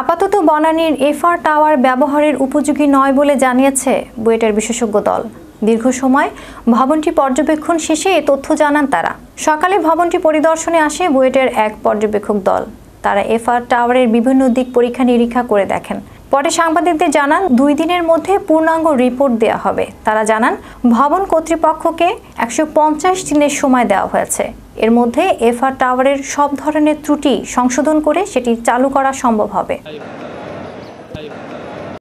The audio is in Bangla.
আপাতত বনানীর এফআর টাওয়ার ব্যবহারের উপযোগী নয় বলে জানিয়েছে বুয়েটের বিশেষজ্ঞ দল দীর্ঘ সময় ভবনটি পর্যবেক্ষণ শেষে তথ্য জানান তারা সকালে ভবনটি পরিদর্শনে আসে বুয়েটের এক পর্যবেক্ষক দল তারা এফআর টাওয়ারের বিভিন্ন দিক পরীক্ষা নিরীক্ষা করে দেখেন পরে সাংবাদিকদের জানান দুই দিনের মধ্যে পূর্ণাঙ্গ রিপোর্ট দেওয়া হবে তারা জানান ভবন কর্তৃপক্ষকে একশো দিনের সময় দেওয়া হয়েছে এর মধ্যে এফআর টাওয়ারের সব ধরনের ত্রুটি সংশোধন করে সেটি চালু করা সম্ভব হবে